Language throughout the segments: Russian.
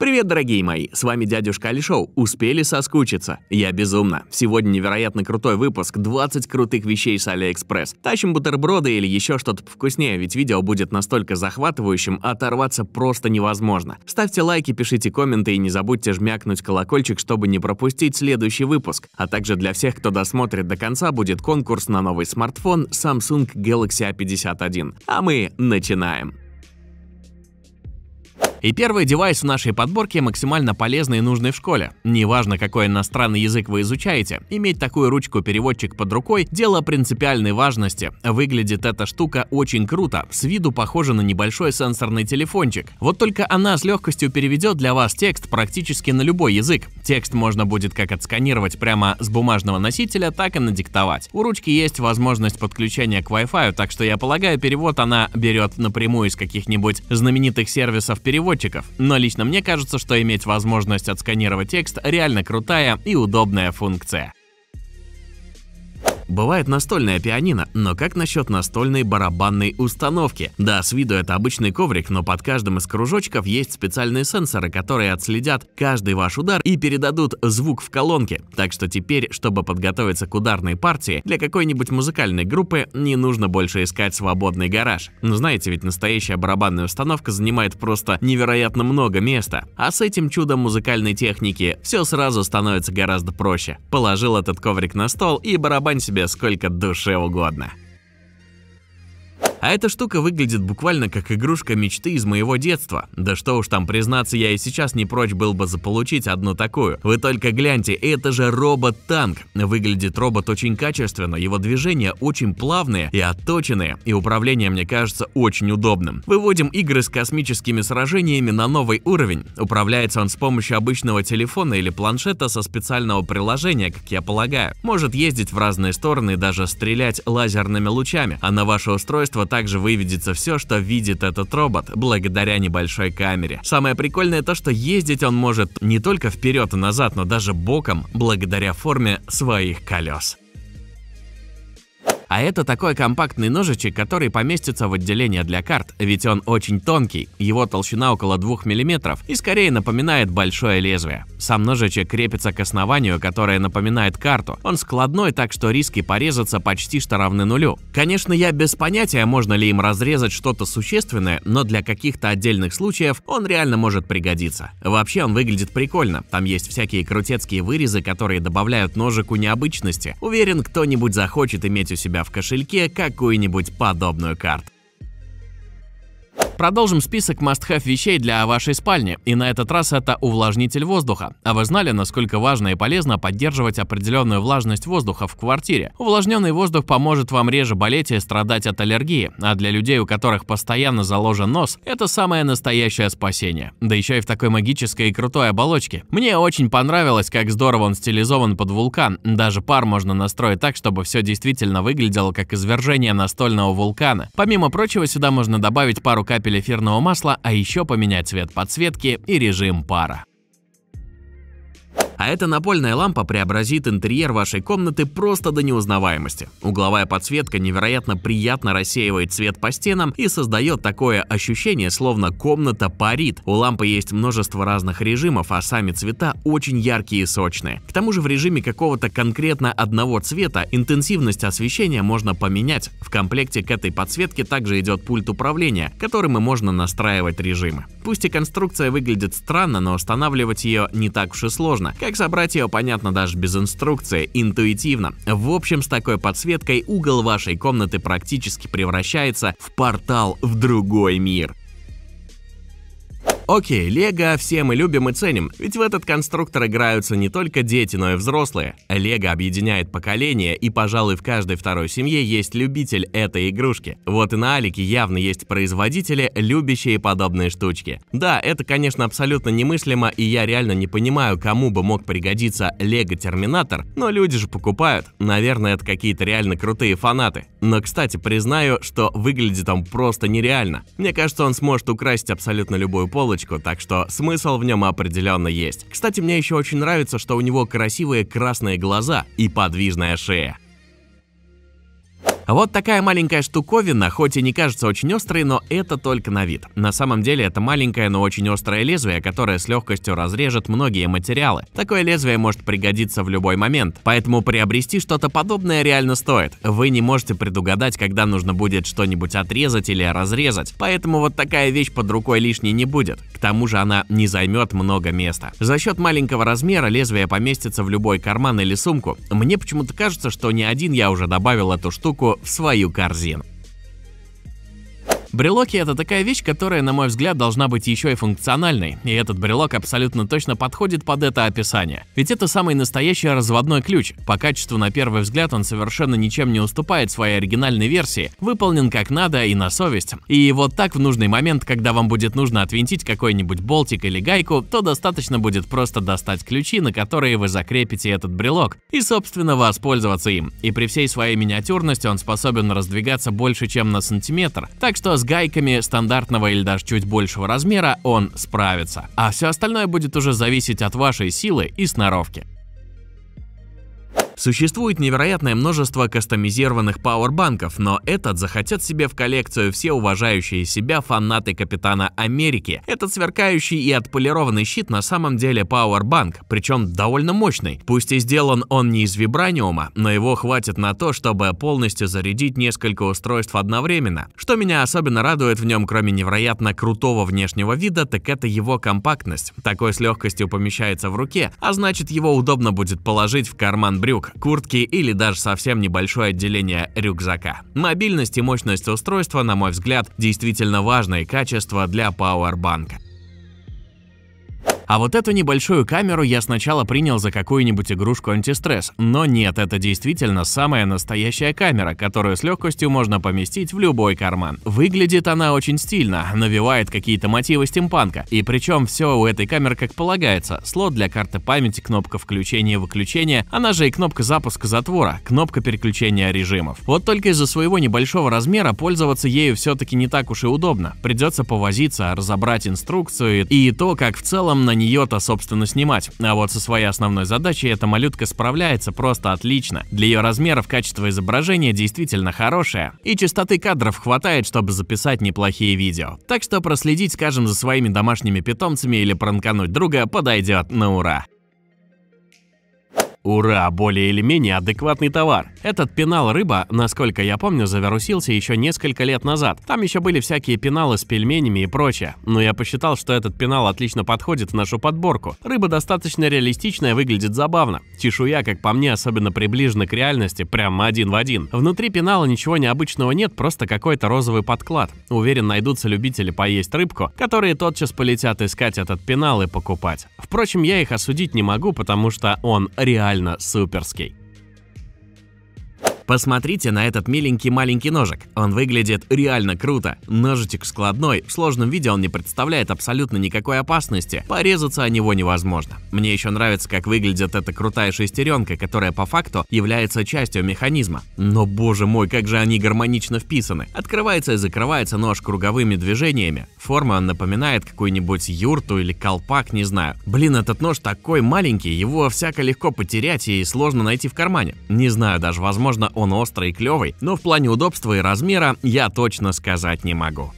Привет, дорогие мои, с вами дядюшка Алишоу. Успели соскучиться? Я безумно. Сегодня невероятно крутой выпуск, 20 крутых вещей с Алиэкспресс. Тащим бутерброды или еще что-то вкуснее, ведь видео будет настолько захватывающим, оторваться просто невозможно. Ставьте лайки, пишите комменты и не забудьте жмякнуть колокольчик, чтобы не пропустить следующий выпуск. А также для всех, кто досмотрит до конца, будет конкурс на новый смартфон Samsung Galaxy A51. А мы начинаем. И первый девайс в нашей подборке максимально полезный и нужный в школе. Неважно, какой иностранный язык вы изучаете, иметь такую ручку-переводчик под рукой – дело принципиальной важности. Выглядит эта штука очень круто, с виду похожа на небольшой сенсорный телефончик. Вот только она с легкостью переведет для вас текст практически на любой язык. Текст можно будет как отсканировать прямо с бумажного носителя, так и надиктовать. У ручки есть возможность подключения к Wi-Fi, так что я полагаю, перевод она берет напрямую из каких-нибудь знаменитых сервисов перевода, разработчиков, но лично мне кажется, что иметь возможность отсканировать текст реально крутая и удобная функция. Бывает настольная пианино, но как насчет настольной барабанной установки? Да, с виду это обычный коврик, но под каждым из кружочков есть специальные сенсоры, которые отследят каждый ваш удар и передадут звук в колонке. Так что теперь, чтобы подготовиться к ударной партии, для какой-нибудь музыкальной группы не нужно больше искать свободный гараж. Но ну, знаете, ведь настоящая барабанная установка занимает просто невероятно много места. А с этим чудом музыкальной техники все сразу становится гораздо проще. Положил этот коврик на стол и барабань себе себе сколько душе угодно. А эта штука выглядит буквально как игрушка мечты из моего детства. Да что уж там, признаться, я и сейчас не прочь был бы заполучить одну такую. Вы только гляньте, это же робот-танк. Выглядит робот очень качественно, его движения очень плавные и отточенные, и управление, мне кажется, очень удобным. Выводим игры с космическими сражениями на новый уровень. Управляется он с помощью обычного телефона или планшета со специального приложения, как я полагаю. Может ездить в разные стороны и даже стрелять лазерными лучами, а на ваше устройство также выведется все, что видит этот робот, благодаря небольшой камере. Самое прикольное то, что ездить он может не только вперед и назад, но даже боком, благодаря форме своих колес. А это такой компактный ножичек, который поместится в отделение для карт, ведь он очень тонкий, его толщина около 2 мм и скорее напоминает большое лезвие. Сам ножичек крепится к основанию, которое напоминает карту. Он складной, так что риски порезаться почти что равны нулю. Конечно, я без понятия, можно ли им разрезать что-то существенное, но для каких-то отдельных случаев он реально может пригодиться. Вообще он выглядит прикольно, там есть всякие крутецкие вырезы, которые добавляют ножику необычности. Уверен, кто-нибудь захочет иметь у себя себя в кошельке какую-нибудь подобную карту. Продолжим список must-have вещей для вашей спальни, и на этот раз это увлажнитель воздуха. А вы знали, насколько важно и полезно поддерживать определенную влажность воздуха в квартире? Увлажненный воздух поможет вам реже болеть и страдать от аллергии, а для людей, у которых постоянно заложен нос, это самое настоящее спасение. Да еще и в такой магической и крутой оболочке. Мне очень понравилось, как здорово он стилизован под вулкан. Даже пар можно настроить так, чтобы все действительно выглядело как извержение настольного вулкана. Помимо прочего, сюда можно добавить пару капель капель эфирного масла, а еще поменять цвет подсветки и режим пара. А эта напольная лампа преобразит интерьер вашей комнаты просто до неузнаваемости. Угловая подсветка невероятно приятно рассеивает свет по стенам и создает такое ощущение, словно комната парит. У лампы есть множество разных режимов, а сами цвета очень яркие и сочные. К тому же в режиме какого-то конкретно одного цвета интенсивность освещения можно поменять. В комплекте к этой подсветке также идет пульт управления, которым и можно настраивать режимы. Пусть и конструкция выглядит странно, но устанавливать ее не так уж и сложно, как как собрать ее, понятно даже без инструкции, интуитивно. В общем, с такой подсветкой угол вашей комнаты практически превращается в портал в другой мир. Окей, Лего все мы любим и ценим, ведь в этот конструктор играются не только дети, но и взрослые. Лего объединяет поколения, и, пожалуй, в каждой второй семье есть любитель этой игрушки. Вот и на Алике явно есть производители, любящие подобные штучки. Да, это, конечно, абсолютно немыслимо, и я реально не понимаю, кому бы мог пригодиться Лего Терминатор, но люди же покупают. Наверное, это какие-то реально крутые фанаты. Но, кстати, признаю, что выглядит он просто нереально. Мне кажется, он сможет украсть абсолютно любую полочку яблочку, так что смысл в нем определенно есть. Кстати, мне еще очень нравится, что у него красивые красные глаза и подвижная шея. А вот такая маленькая штуковина, хоть и не кажется очень острой, но это только на вид. На самом деле это маленькое, но очень острое лезвие, которое с легкостью разрежет многие материалы. Такое лезвие может пригодиться в любой момент, поэтому приобрести что-то подобное реально стоит. Вы не можете предугадать, когда нужно будет что-нибудь отрезать или разрезать, поэтому вот такая вещь под рукой лишней не будет. К тому же она не займет много места. За счет маленького размера лезвие поместится в любой карман или сумку. Мне почему-то кажется, что не один я уже добавил эту штуку в свою корзину. Брелоки — это такая вещь, которая, на мой взгляд, должна быть еще и функциональной, и этот брелок абсолютно точно подходит под это описание. Ведь это самый настоящий разводной ключ. По качеству, на первый взгляд, он совершенно ничем не уступает своей оригинальной версии, выполнен как надо и на совесть. И вот так в нужный момент, когда вам будет нужно отвинтить какой-нибудь болтик или гайку, то достаточно будет просто достать ключи, на которые вы закрепите этот брелок, и, собственно, воспользоваться им. И при всей своей миниатюрности он способен раздвигаться больше, чем на сантиметр, так что с гайками стандартного или даже чуть большего размера он справится, а все остальное будет уже зависеть от вашей силы и сноровки. Существует невероятное множество кастомизированных пауэрбанков, но этот захотят себе в коллекцию все уважающие себя фанаты Капитана Америки. Этот сверкающий и отполированный щит на самом деле пауэрбанк, причем довольно мощный. Пусть и сделан он не из вибраниума, но его хватит на то, чтобы полностью зарядить несколько устройств одновременно. Что меня особенно радует в нем, кроме невероятно крутого внешнего вида, так это его компактность. Такой с легкостью помещается в руке, а значит его удобно будет положить в карман брюк куртки или даже совсем небольшое отделение рюкзака. Мобильность и мощность устройства, на мой взгляд, действительно важные качества для пауэрбанка. А вот эту небольшую камеру я сначала принял за какую-нибудь игрушку антистресс, но нет, это действительно самая настоящая камера, которую с легкостью можно поместить в любой карман. Выглядит она очень стильно, навевает какие-то мотивы стимпанка, и причем все у этой камеры как полагается. Слот для карты памяти, кнопка включения и выключения, она же и кнопка запуска затвора, кнопка переключения режимов. Вот только из-за своего небольшого размера пользоваться ею все-таки не так уж и удобно. Придется повозиться, разобрать инструкцию и то, как в целом на нее-то, собственно, снимать. А вот со своей основной задачей эта малютка справляется просто отлично. Для ее размеров качество изображения действительно хорошее, и частоты кадров хватает, чтобы записать неплохие видео. Так что проследить, скажем, за своими домашними питомцами или пранкануть друга подойдет на ура. Ура, более или менее адекватный товар. Этот пенал рыба, насколько я помню, завирусился еще несколько лет назад. Там еще были всякие пеналы с пельменями и прочее. Но я посчитал, что этот пенал отлично подходит в нашу подборку. Рыба достаточно реалистичная, выглядит забавно. Чешуя, как по мне, особенно приближена к реальности, прямо один в один. Внутри пенала ничего необычного нет, просто какой-то розовый подклад. Уверен, найдутся любители поесть рыбку, которые тотчас полетят искать этот пенал и покупать. Впрочем, я их осудить не могу, потому что он реально реально суперский. Посмотрите на этот миленький маленький ножик. Он выглядит реально круто. Ножичек складной, в сложном виде он не представляет абсолютно никакой опасности. Порезаться о него невозможно. Мне еще нравится, как выглядит эта крутая шестеренка, которая по факту является частью механизма. Но боже мой, как же они гармонично вписаны. Открывается и закрывается нож круговыми движениями. Форма он напоминает какую-нибудь юрту или колпак, не знаю. Блин, этот нож такой маленький, его всяко легко потерять и сложно найти в кармане. Не знаю даже, возможно, он острый и клевый, но в плане удобства и размера я точно сказать не могу.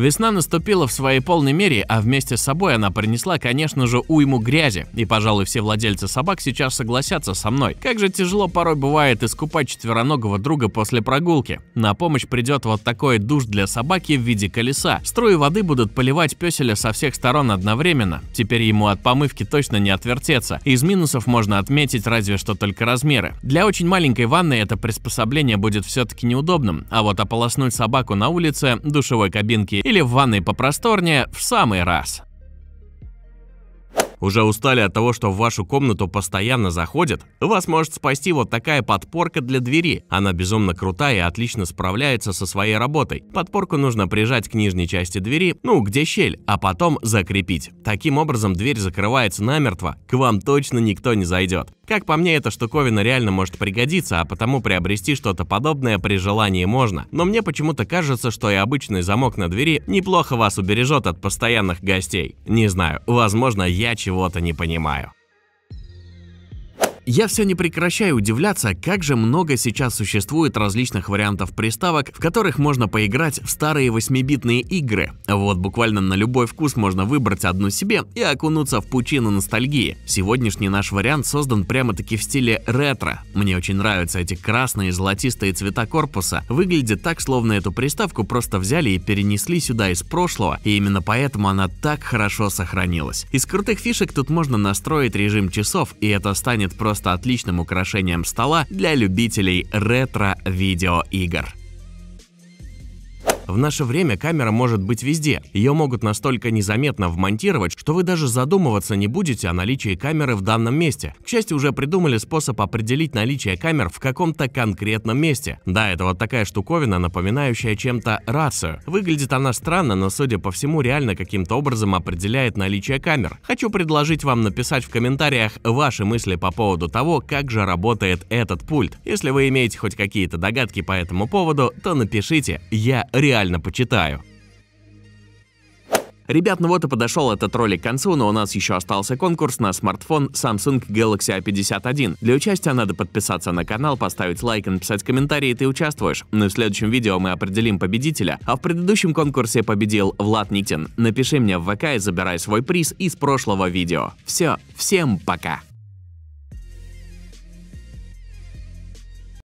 Весна наступила в своей полной мере, а вместе с собой она принесла, конечно же, уйму грязи. И, пожалуй, все владельцы собак сейчас согласятся со мной. Как же тяжело порой бывает искупать четвероногого друга после прогулки. На помощь придет вот такой душ для собаки в виде колеса. Струи воды будут поливать песеля со всех сторон одновременно. Теперь ему от помывки точно не отвертеться. Из минусов можно отметить разве что только размеры. Для очень маленькой ванны это приспособление будет все-таки неудобным, а вот ополоснуть собаку на улице, душевой кабинке или в ванной попросторнее в самый раз. Уже устали от того, что в вашу комнату постоянно заходят? Вас может спасти вот такая подпорка для двери. Она безумно крутая и отлично справляется со своей работой. Подпорку нужно прижать к нижней части двери, ну, где щель, а потом закрепить. Таким образом дверь закрывается намертво, к вам точно никто не зайдет. Как по мне, эта штуковина реально может пригодиться, а потому приобрести что-то подобное при желании можно. Но мне почему-то кажется, что и обычный замок на двери неплохо вас убережет от постоянных гостей. Не знаю, возможно, я чего-то не понимаю. Я все не прекращаю удивляться, как же много сейчас существует различных вариантов приставок, в которых можно поиграть в старые 8-битные игры. Вот буквально на любой вкус можно выбрать одну себе и окунуться в пучину ностальгии. Сегодняшний наш вариант создан прямо-таки в стиле ретро. Мне очень нравятся эти красные золотистые цвета корпуса. Выглядит так, словно эту приставку просто взяли и перенесли сюда из прошлого, и именно поэтому она так хорошо сохранилась. Из крутых фишек тут можно настроить режим часов, и это станет просто просто отличным украшением стола для любителей ретро-видеоигр. В наше время камера может быть везде. Ее могут настолько незаметно вмонтировать, что вы даже задумываться не будете о наличии камеры в данном месте. К счастью, уже придумали способ определить наличие камер в каком-то конкретном месте. Да, это вот такая штуковина, напоминающая чем-то рацию. Выглядит она странно, но, судя по всему, реально каким-то образом определяет наличие камер. Хочу предложить вам написать в комментариях ваши мысли по поводу того, как же работает этот пульт. Если вы имеете хоть какие-то догадки по этому поводу, то напишите. Я реально специально почитаю. Ребят, ну вот и подошел этот ролик к концу, но у нас еще остался конкурс на смартфон Samsung Galaxy A51. Для участия надо подписаться на канал, поставить лайк и написать комментарий, и ты участвуешь. Но ну в следующем видео мы определим победителя, а в предыдущем конкурсе победил Влад Никтин. Напиши мне в ВК и забирай свой приз из прошлого видео. Все, всем пока!